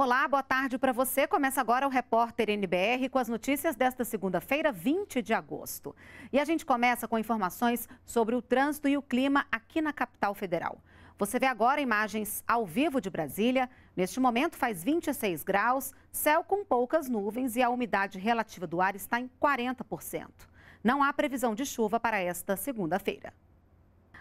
Olá, boa tarde para você. Começa agora o repórter NBR com as notícias desta segunda-feira, 20 de agosto. E a gente começa com informações sobre o trânsito e o clima aqui na capital federal. Você vê agora imagens ao vivo de Brasília. Neste momento faz 26 graus, céu com poucas nuvens e a umidade relativa do ar está em 40%. Não há previsão de chuva para esta segunda-feira.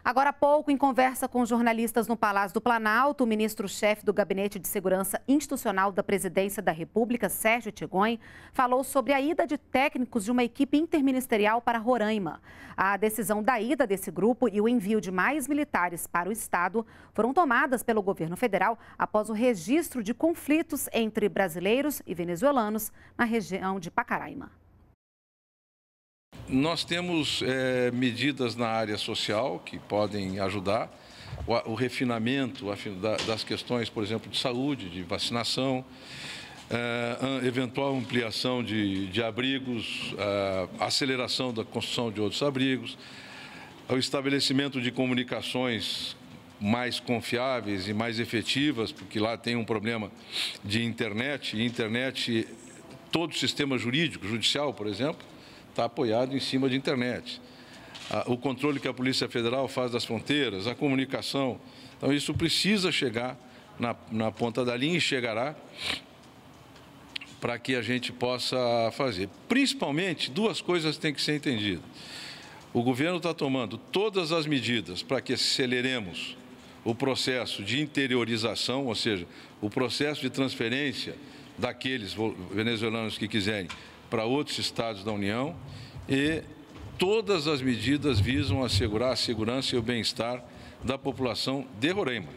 Agora há pouco, em conversa com jornalistas no Palácio do Planalto, o ministro-chefe do Gabinete de Segurança Institucional da Presidência da República, Sérgio Tigon, falou sobre a ida de técnicos de uma equipe interministerial para Roraima. A decisão da ida desse grupo e o envio de mais militares para o Estado foram tomadas pelo governo federal após o registro de conflitos entre brasileiros e venezuelanos na região de Pacaraima. Nós temos é, medidas na área social que podem ajudar, o, o refinamento das questões, por exemplo, de saúde, de vacinação, é, eventual ampliação de, de abrigos, é, aceleração da construção de outros abrigos, o estabelecimento de comunicações mais confiáveis e mais efetivas, porque lá tem um problema de internet, e internet, todo o sistema jurídico, judicial, por exemplo, está apoiado em cima de internet. O controle que a Polícia Federal faz das fronteiras, a comunicação. Então, isso precisa chegar na, na ponta da linha e chegará para que a gente possa fazer. Principalmente, duas coisas têm que ser entendidas. O governo está tomando todas as medidas para que aceleremos o processo de interiorização, ou seja, o processo de transferência daqueles venezuelanos que quiserem para outros estados da União e todas as medidas visam assegurar a segurança e o bem-estar da população de Roraima.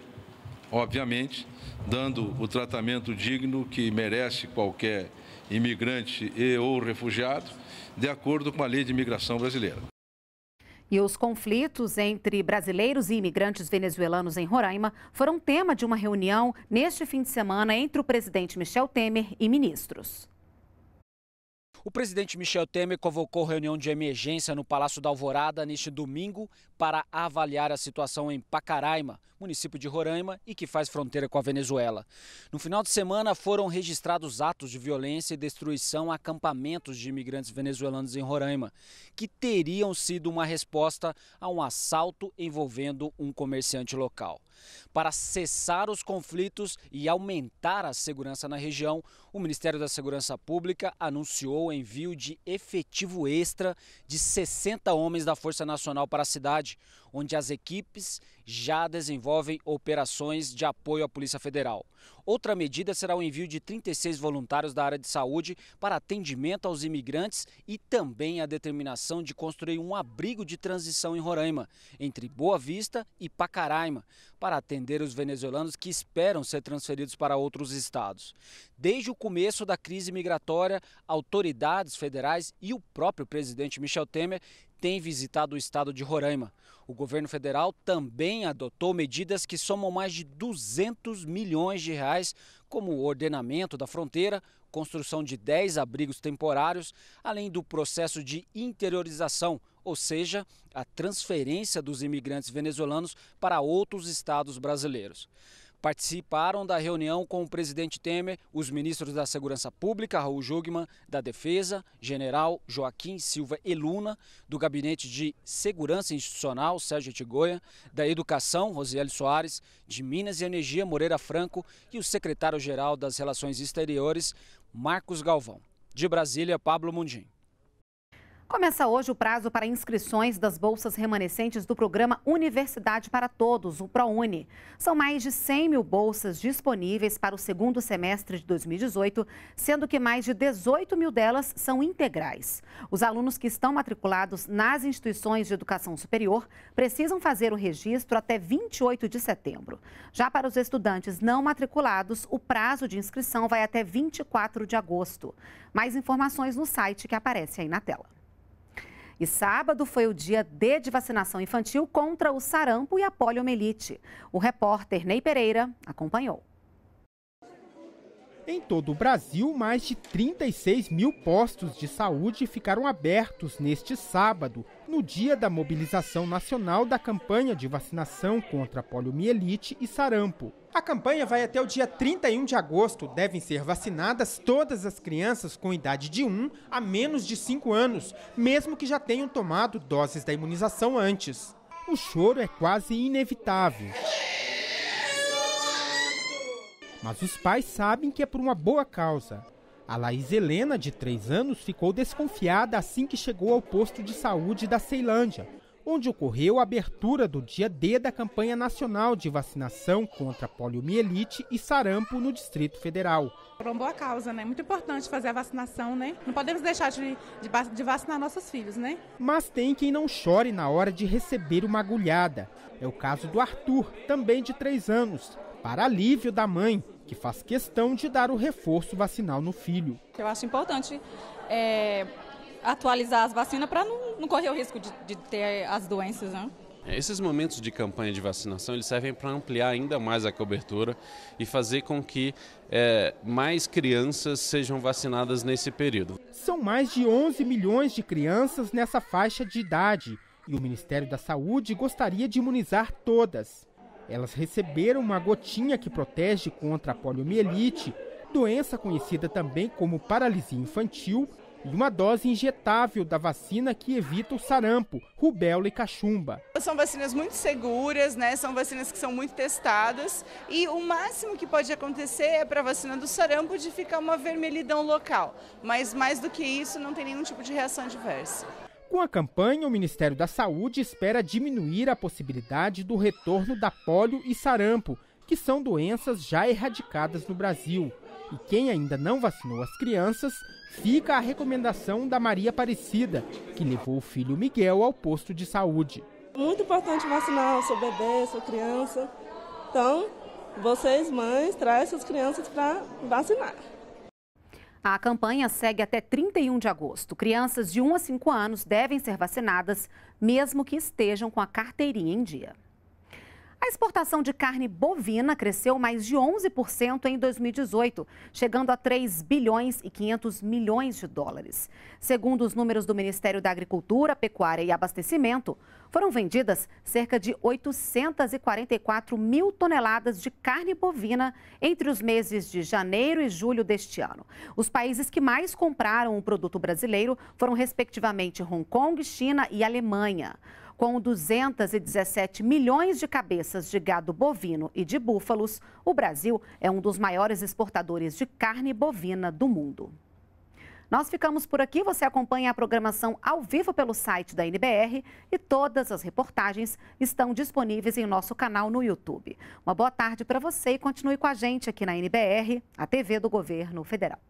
Obviamente, dando o tratamento digno que merece qualquer imigrante e ou refugiado, de acordo com a lei de imigração brasileira. E os conflitos entre brasileiros e imigrantes venezuelanos em Roraima foram tema de uma reunião neste fim de semana entre o presidente Michel Temer e ministros. O presidente Michel Temer convocou reunião de emergência no Palácio da Alvorada neste domingo para avaliar a situação em Pacaraima, município de Roraima e que faz fronteira com a Venezuela. No final de semana foram registrados atos de violência e destruição a acampamentos de imigrantes venezuelanos em Roraima, que teriam sido uma resposta a um assalto envolvendo um comerciante local. Para cessar os conflitos e aumentar a segurança na região, o Ministério da Segurança Pública anunciou o envio de efetivo extra de 60 homens da Força Nacional para a cidade onde as equipes já desenvolvem operações de apoio à Polícia Federal. Outra medida será o envio de 36 voluntários da área de saúde para atendimento aos imigrantes e também a determinação de construir um abrigo de transição em Roraima, entre Boa Vista e Pacaraima, para atender os venezuelanos que esperam ser transferidos para outros estados. Desde o começo da crise migratória, autoridades federais e o próprio presidente Michel Temer tem visitado o estado de Roraima. O governo federal também adotou medidas que somam mais de 200 milhões de reais, como o ordenamento da fronteira, construção de 10 abrigos temporários, além do processo de interiorização, ou seja, a transferência dos imigrantes venezuelanos para outros estados brasileiros participaram da reunião com o presidente Temer os ministros da Segurança Pública, Raul Jugman, da Defesa, General Joaquim Silva Eluna, do Gabinete de Segurança Institucional, Sérgio Tigoia, da Educação, Rosiele Soares, de Minas e Energia, Moreira Franco, e o secretário-geral das Relações Exteriores, Marcos Galvão. De Brasília, Pablo Mundim. Começa hoje o prazo para inscrições das bolsas remanescentes do programa Universidade para Todos, o ProUni. São mais de 100 mil bolsas disponíveis para o segundo semestre de 2018, sendo que mais de 18 mil delas são integrais. Os alunos que estão matriculados nas instituições de educação superior precisam fazer o registro até 28 de setembro. Já para os estudantes não matriculados, o prazo de inscrição vai até 24 de agosto. Mais informações no site que aparece aí na tela. E sábado foi o dia D de vacinação infantil contra o sarampo e a poliomielite. O repórter Ney Pereira acompanhou. Em todo o Brasil, mais de 36 mil postos de saúde ficaram abertos neste sábado, no dia da mobilização nacional da campanha de vacinação contra poliomielite e sarampo. A campanha vai até o dia 31 de agosto. Devem ser vacinadas todas as crianças com idade de 1 a menos de 5 anos, mesmo que já tenham tomado doses da imunização antes. O choro é quase inevitável mas os pais sabem que é por uma boa causa. A Laís Helena, de 3 anos, ficou desconfiada assim que chegou ao posto de saúde da Ceilândia, onde ocorreu a abertura do dia D da campanha nacional de vacinação contra poliomielite e sarampo no Distrito Federal. Por uma boa causa, né? Muito importante fazer a vacinação, né? Não podemos deixar de, de, de vacinar nossos filhos, né? Mas tem quem não chore na hora de receber uma agulhada. É o caso do Arthur, também de 3 anos, para alívio da mãe, que faz questão de dar o reforço vacinal no filho. Eu acho importante é, atualizar as vacinas para não, não, correr o risco de, de ter as doenças, né? É, esses momentos de campanha de vacinação eles servem para ampliar ainda mais a cobertura e fazer com que é, mais crianças sejam vacinadas nesse período. São mais de 11 milhões de crianças nessa faixa de idade e o Ministério da Saúde gostaria de imunizar todas. Elas receberam uma gotinha que protege contra a poliomielite, doença conhecida também como paralisia infantil, e uma dose injetável da vacina que evita o sarampo, rubéola e cachumba. São vacinas muito seguras, né? São vacinas que são muito testadas e o máximo que pode acontecer é para a vacina do sarampo de ficar uma vermelhidão local, mas mais do que isso não tem nenhum tipo de reação diversa. Com a campanha, o Ministério da Saúde espera diminuir a possibilidade do retorno da polio e sarampo, que são doenças já erradicadas no Brasil. E quem ainda não vacinou as crianças, fica a recomendação da Maria Aparecida, que levou o filho Miguel ao posto de saúde. Muito importante vacinar o seu bebê, sua criança. Então, vocês mães, traz suas crianças para vacinar. A campanha segue até 31 de agosto. Crianças de 1 a 5 anos devem ser vacinadas, mesmo que estejam com a carteirinha em dia. A exportação de carne bovina cresceu mais de 11% em 2018, chegando a 3 bilhões e 500 milhões de dólares. Segundo os números do Ministério da Agricultura, Pecuária e Abastecimento, foram vendidas cerca de 844 mil toneladas de carne bovina entre os meses de janeiro e julho deste ano. Os países que mais compraram o produto brasileiro foram, respectivamente, Hong Kong, China e Alemanha. Com 217 milhões de cabeças de gado bovino e de búfalos, o Brasil é um dos maiores exportadores de carne bovina do mundo. Nós ficamos por aqui. Você acompanha a programação ao vivo pelo site da NBR e todas as reportagens estão disponíveis em nosso canal no YouTube. Uma boa tarde para você e continue com a gente aqui na NBR, a TV do Governo Federal.